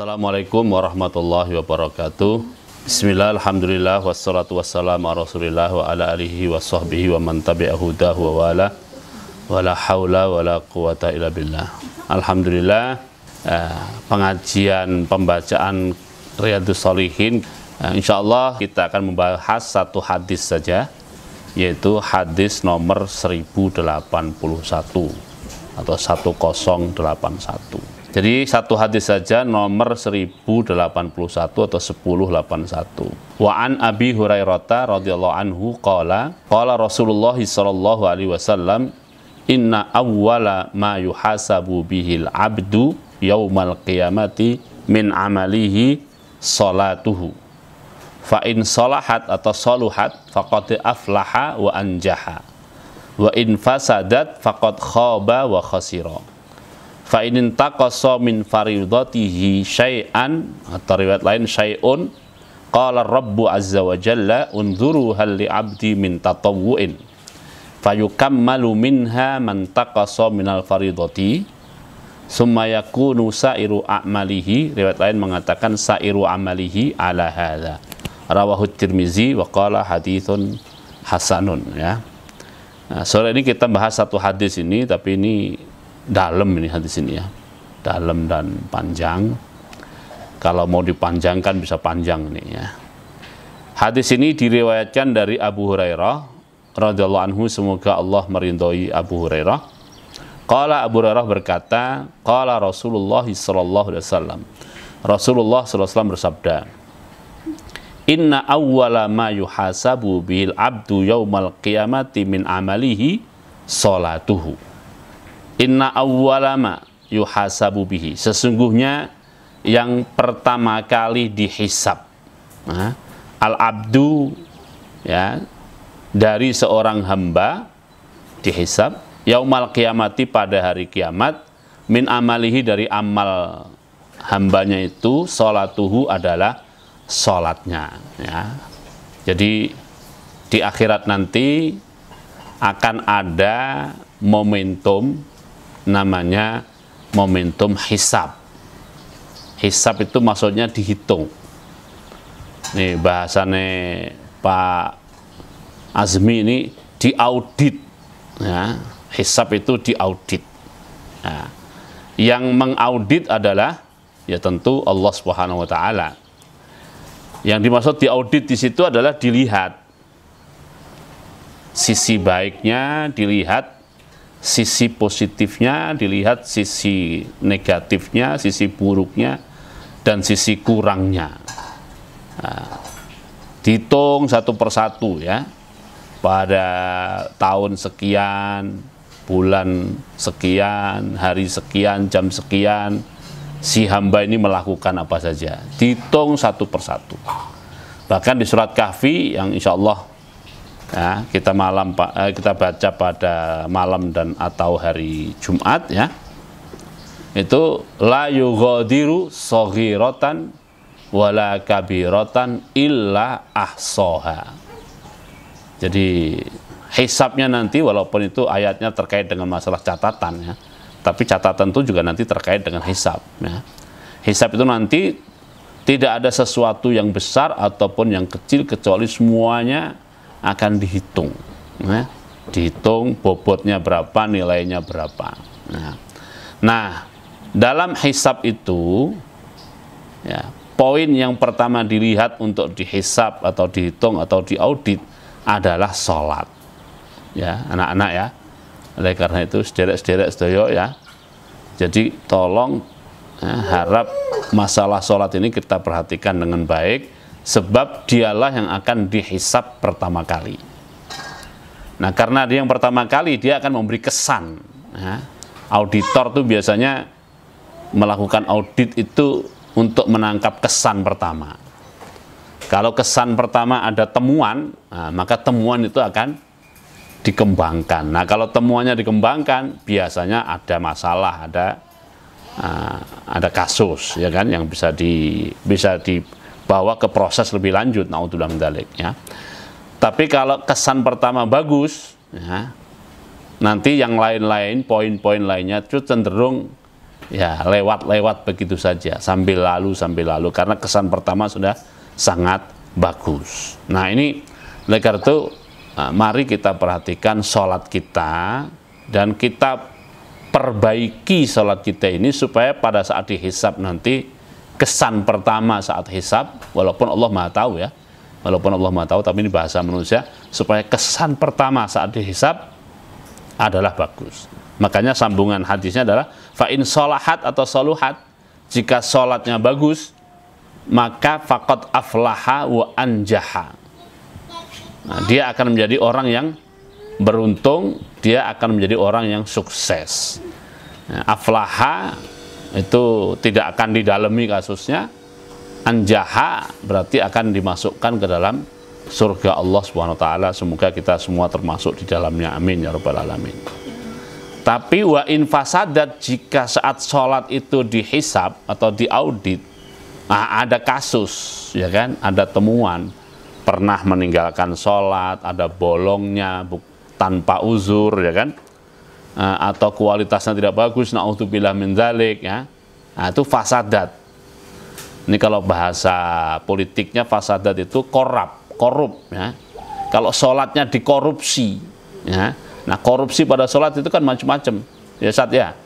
Assalamualaikum warahmatullahi wabarakatuh. Bismillah, alhamdulillah, wassalatu wassalamu ala rasulillah wa ala alihi wa sahbihi wa man tabi'ahu dahu wa wala wa la hawla wa la quwata illa billah. Alhamdulillah, eh, pengajian pembacaan Riyadus Salihin eh, insyaallah kita akan membahas satu hadis saja yaitu hadis nomor 1081 atau 1081. Jadi satu hadis saja nomor 1081 atau 1081. Wa an Abi Hurairah radhiyallahu anhu qala qala Rasulullah sallallahu alaihi wasallam inna awwala ma yuhasabu bihil abdu yaumal qiyamati min amalihi salatuhu fa in salahat atau saluhat faqad aflaha wa anjaha wa in fasadat faqad khaba wa khasira fa inin taqassa min faridatihi syai'an atau riwayat lain syai'un qala rabbu azza wa jalla unzuru hal li abdi min tatawwu'in fayukammalu minha man taqassa minal faridati summa yakunu sa'iru a'malihi riwayat lain mengatakan sa'iru amalihi ala hadza rawahu tirmizi wa qala hadithun hasanun ya nah, sore ini kita bahas satu hadis ini tapi ini dalam ini hadis ini ya dalam dan panjang kalau mau dipanjangkan bisa panjang nih ya hadis ini diriwayatkan dari Abu Hurairah radhiyallahu anhu semoga Allah merindoi Abu Hurairah Qala Abu Hurairah berkata Qala Rasulullah sallallahu alaihi wasallam Rasulullah sallallahu alaihi wasallam bersabda Inna awwala ma yuhasabu bil abdu yaumal qiyamati min amalihi salatuhu Inna awwalama yuhasabu bihi. Sesungguhnya yang pertama kali dihisab. Al-abdu ya dari seorang hamba dihisab yaumal kiamati pada hari kiamat min amalihi dari amal hambanya itu sholatuhu adalah sholatnya ya. jadi di akhirat nanti akan ada momentum namanya momentum hisap, hisap itu maksudnya dihitung. Nih bahasane Pak Azmi ini diaudit. Ya, hisab itu diaudit. Ya. Yang mengaudit adalah ya tentu Allah Subhanahu wa taala. Yang dimaksud diaudit di situ adalah dilihat sisi baiknya, dilihat sisi positifnya, dilihat sisi negatifnya, sisi buruknya, dan sisi kurangnya. Nah, dihitung satu persatu ya, pada tahun sekian, bulan sekian, hari sekian, jam sekian, si hamba ini melakukan apa saja. Dihitung satu persatu. Bahkan di surat kahfi yang insya Allah ya, kita malam eh, kita baca pada malam dan atau hari Jumat ya itu la sogi sogirotan wala kabirotan illa ahsoha jadi hisapnya nanti walaupun itu ayatnya terkait dengan masalah catatan ya tapi catatan itu juga nanti terkait dengan hisap ya hisap itu nanti tidak ada sesuatu yang besar ataupun yang kecil kecuali semuanya akan dihitung. ya. dihitung bobotnya berapa, nilainya berapa. Nah, nah dalam hisap itu, ya, poin yang pertama dilihat untuk dihisap atau dihitung atau diaudit adalah sholat. Ya, anak-anak ya. Oleh karena itu, sederek-sederek sedoyo ya. Jadi tolong ya, harap masalah sholat ini kita perhatikan dengan baik sebab dialah yang akan dihisap pertama kali. Nah, karena dia yang pertama kali dia akan memberi kesan. Ya. auditor tuh biasanya melakukan audit itu untuk menangkap kesan pertama. Kalau kesan pertama ada temuan, nah, maka temuan itu akan dikembangkan. Nah, kalau temuannya dikembangkan, biasanya ada masalah, ada uh, ada kasus, ya kan, yang bisa di bisa di bawa ke proses lebih lanjut naudzubillah mendalik ya tapi kalau kesan pertama bagus ya nanti yang lain-lain poin-poin lainnya itu cenderung ya lewat-lewat begitu saja sambil lalu sambil lalu karena kesan pertama sudah sangat bagus nah ini oleh karena itu eh, mari kita perhatikan sholat kita dan kita perbaiki sholat kita ini supaya pada saat dihisap nanti kesan pertama saat hisab, walaupun Allah Maha tahu ya, walaupun Allah Maha tahu, tapi ini bahasa manusia, supaya kesan pertama saat dihisab adalah bagus. Makanya sambungan hadisnya adalah fa'in solahat atau soluhat, jika sholatnya bagus, maka fakot aflaha wa anjaha. Nah, dia akan menjadi orang yang beruntung, dia akan menjadi orang yang sukses. Nah, aflaha itu tidak akan didalami kasusnya anjaha berarti akan dimasukkan ke dalam surga Allah Subhanahu wa taala semoga kita semua termasuk di dalamnya amin ya rabbal alamin tapi wa infasadat jika saat sholat itu dihisap atau diaudit nah ada kasus ya kan ada temuan pernah meninggalkan sholat ada bolongnya tanpa uzur ya kan Eh, atau kualitasnya tidak bagus, naudzubillah min mendalik ya. Nah, itu fasadat. Ini kalau bahasa politiknya fasadat itu korup, korup ya. Kalau sholatnya dikorupsi ya. Nah, korupsi pada sholat itu kan macam-macam. Ya, saat ya.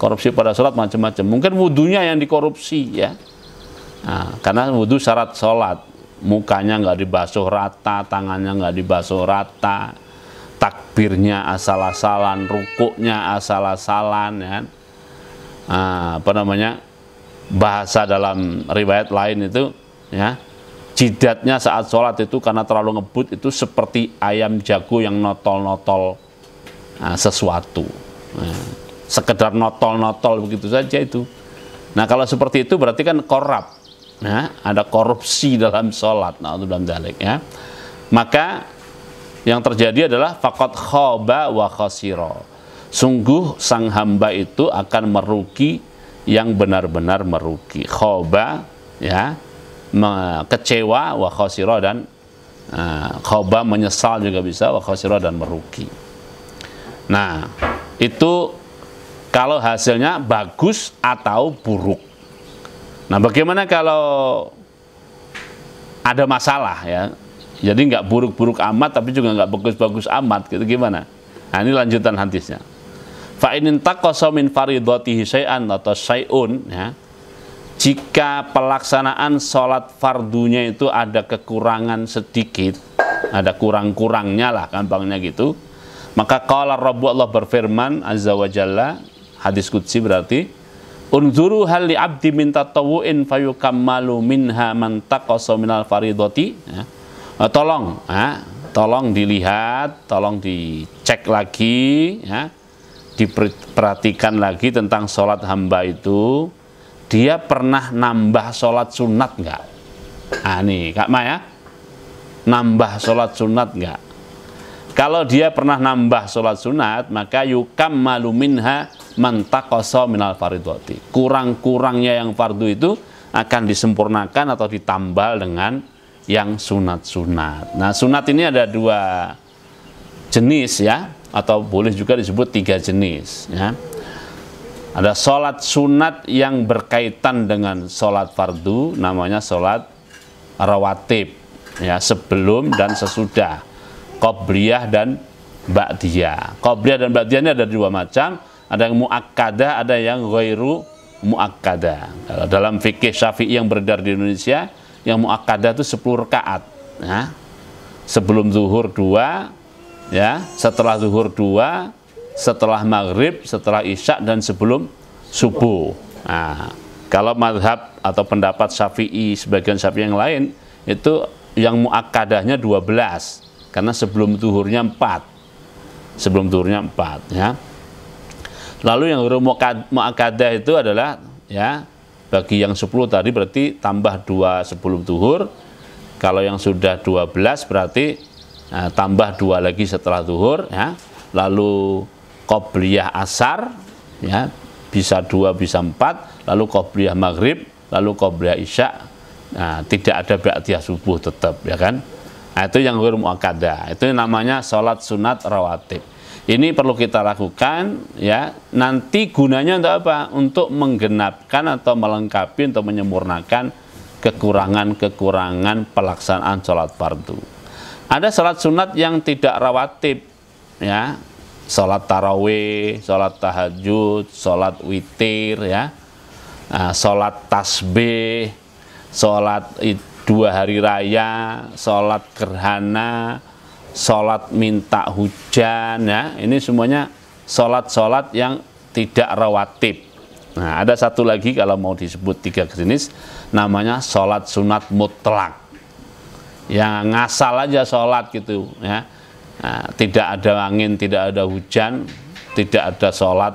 Korupsi pada sholat macam-macam. Mungkin wudhunya yang dikorupsi ya. Nah, karena wudhu syarat sholat mukanya nggak dibasuh rata, tangannya nggak dibasuh rata, takbirnya asal-asalan, rukuknya asal-asalan, ya. Nah, apa namanya bahasa dalam riwayat lain itu, ya jidatnya saat sholat itu karena terlalu ngebut itu seperti ayam jago yang notol-notol nah, sesuatu. Nah, sekedar notol-notol begitu saja itu. Nah kalau seperti itu berarti kan korup, ya, ada korupsi dalam sholat. Nah itu dalam dalik ya. Maka yang terjadi adalah fakot khoba wa khasiro. Sungguh sang hamba itu akan merugi yang benar-benar merugi. Khoba ya kecewa wa khasiro dan uh, e, khoba menyesal juga bisa wa khasiro dan merugi. Nah, itu kalau hasilnya bagus atau buruk. Nah, bagaimana kalau ada masalah ya? Jadi nggak buruk-buruk amat tapi juga nggak bagus-bagus amat gitu gimana? Nah, ini lanjutan hadisnya. Fa inin min faridatihi syai'an atau syai'un ya. Jika pelaksanaan sholat fardunya itu ada kekurangan sedikit, ada kurang-kurangnya lah gampangnya gitu, maka kalau Rabbu Allah berfirman azza wa jalla, hadis kutsi berarti, Unzuru hal li abdi min tatawu'in fayukammalu minha man taqasa minal faridoti Ya Eh, tolong eh, tolong dilihat, tolong dicek lagi ya, diperhatikan lagi tentang sholat hamba itu dia pernah nambah sholat sunat enggak Ah nih Kak Maya, nambah sholat sunat enggak Kalau dia pernah nambah sholat sunat, maka yukam maluminha mentakoso minal faridoti. Kurang-kurangnya yang fardu itu akan disempurnakan atau ditambal dengan yang sunat-sunat. Nah, sunat ini ada dua jenis ya, atau boleh juga disebut tiga jenis ya. Ada sholat sunat yang berkaitan dengan sholat fardu, namanya sholat rawatib ya sebelum dan sesudah qobliyah dan ba'diyah. Qobliyah dan ba'diyah ini ada dua macam, ada yang muakkadah, ada yang ghairu muakkadah. Dalam fikih Syafi'i yang beredar di Indonesia, yang muakkadah itu 10 rakaat ya. sebelum zuhur dua ya setelah zuhur dua setelah maghrib setelah isya dan sebelum subuh nah, kalau madhab atau pendapat syafi'i sebagian syafi'i yang lain itu yang muakadahnya 12 karena sebelum zuhurnya 4 sebelum zuhurnya 4 ya lalu yang muakadah itu adalah ya bagi yang 10 tadi berarti tambah 2 sebelum duhur kalau yang sudah 12 berarti nah, tambah 2 lagi setelah duhur ya lalu qobliyah asar ya bisa 2 bisa 4 lalu qobliyah maghrib lalu qobliyah isya nah, tidak ada ba'diyah subuh tetap ya kan nah, itu yang huruf muakkadah itu namanya salat sunat rawatib ini perlu kita lakukan ya. Nanti gunanya untuk apa? Untuk menggenapkan atau melengkapi untuk menyempurnakan kekurangan-kekurangan pelaksanaan sholat fardu. Ada sholat sunat yang tidak rawatib ya. Sholat tarawih, sholat tahajud, sholat witir ya. Nah, sholat tasbih, sholat dua hari raya, sholat gerhana, sholat minta hujan ya ini semuanya sholat-sholat yang tidak rawatib nah ada satu lagi kalau mau disebut tiga jenis namanya sholat sunat mutlak yang ngasal aja sholat gitu ya nah, tidak ada angin tidak ada hujan tidak ada sholat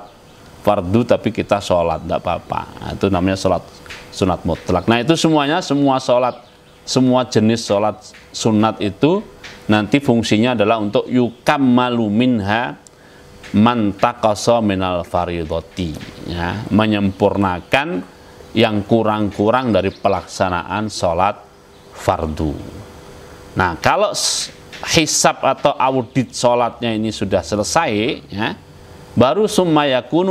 fardu tapi kita sholat tidak apa-apa nah, itu namanya sholat sunat mutlak nah itu semuanya semua sholat semua jenis sholat sunat itu nanti fungsinya adalah untuk malu minha mantakoso minal faridoti ya, menyempurnakan yang kurang-kurang dari pelaksanaan sholat fardu nah kalau hisab atau audit sholatnya ini sudah selesai ya, baru summa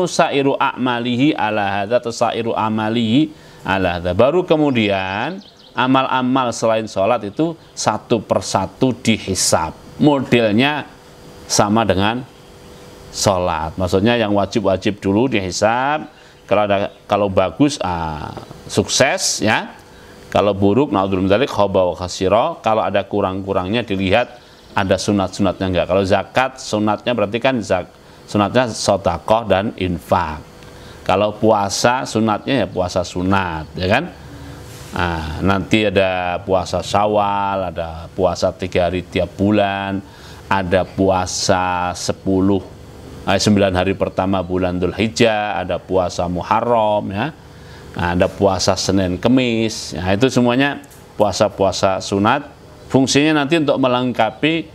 sairu a'malihi ala atau sairu amalihi ala hadha baru kemudian amal-amal selain sholat itu satu persatu dihisap. Modelnya sama dengan sholat. Maksudnya yang wajib-wajib dulu dihisap. Kalau ada kalau bagus ah, sukses ya. Kalau buruk naudzubillah khoba wa Kalau ada kurang-kurangnya dilihat ada sunat-sunatnya enggak. Kalau zakat sunatnya berarti kan zak, sunatnya sotakoh dan infak. Kalau puasa sunatnya ya puasa sunat, ya kan? Nah, nanti ada puasa Syawal, ada puasa tiga hari tiap bulan, ada puasa sepuluh eh, sembilan hari pertama bulan Dhul Hijjah, ada puasa Muharram ya. Nah, ada puasa Senin Kemis. Nah, itu semuanya puasa-puasa sunat. Fungsinya nanti untuk melengkapi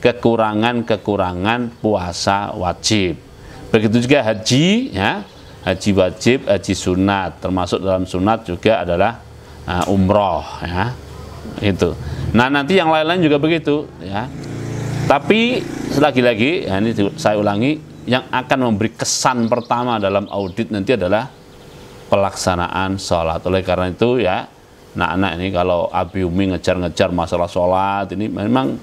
kekurangan-kekurangan puasa wajib. Begitu juga haji ya. Haji wajib, haji sunat termasuk dalam sunat juga adalah uh, umroh ya itu nah nanti yang lain-lain juga begitu ya tapi lagi-lagi ya ini saya ulangi yang akan memberi kesan pertama dalam audit nanti adalah pelaksanaan sholat oleh karena itu ya anak-anak ini kalau Abi Umi ngejar-ngejar masalah sholat ini memang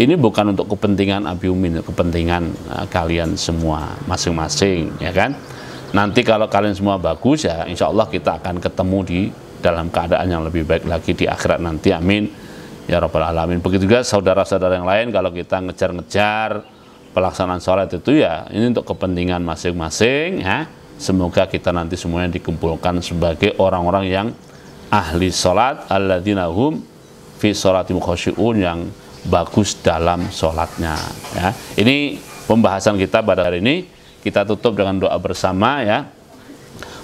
ini bukan untuk kepentingan Abi Umi kepentingan uh, kalian semua masing-masing ya kan nanti kalau kalian semua bagus ya insya Allah kita akan ketemu di dalam keadaan yang lebih baik lagi di akhirat nanti amin ya rabbal alamin begitu juga saudara-saudara yang lain kalau kita ngejar-ngejar pelaksanaan sholat itu ya ini untuk kepentingan masing-masing ya semoga kita nanti semuanya dikumpulkan sebagai orang-orang yang ahli sholat alladzina fi sholatim khusyi'un yang bagus dalam sholatnya ya ini pembahasan kita pada hari ini kita tutup dengan doa bersama ya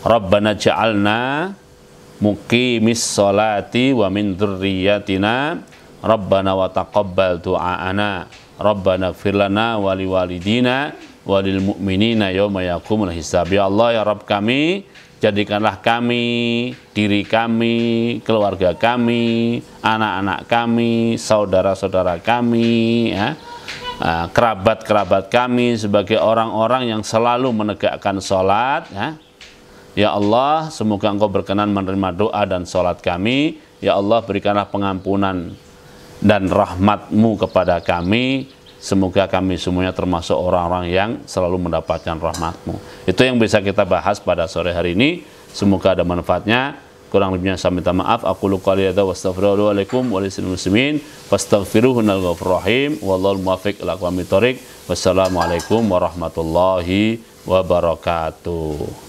Rabbana ja'alna muqimis salati wa min dzurriyyatina rabbana wa taqabbal du'aana rabbana ighfir lana wa liwalidina wa lil mu'minina yawma yaqumul hisab ya Allah ya Rabb kami jadikanlah kami diri kami keluarga kami anak-anak kami saudara-saudara kami ya ah, kerabat-kerabat kami sebagai orang-orang yang selalu menegakkan sholat ya, Ya Allah, semoga Engkau berkenan menerima doa dan sholat kami. Ya Allah, berikanlah pengampunan dan rahmatmu kepada kami. Semoga kami semuanya termasuk orang-orang yang selalu mendapatkan rahmatmu. Itu yang bisa kita bahas pada sore hari ini. Semoga ada manfaatnya. Kurang lebihnya saya minta maaf. Aku luka liyada wa wa muslimin. ghafurrahim. Wassalamualaikum warahmatullahi wabarakatuh.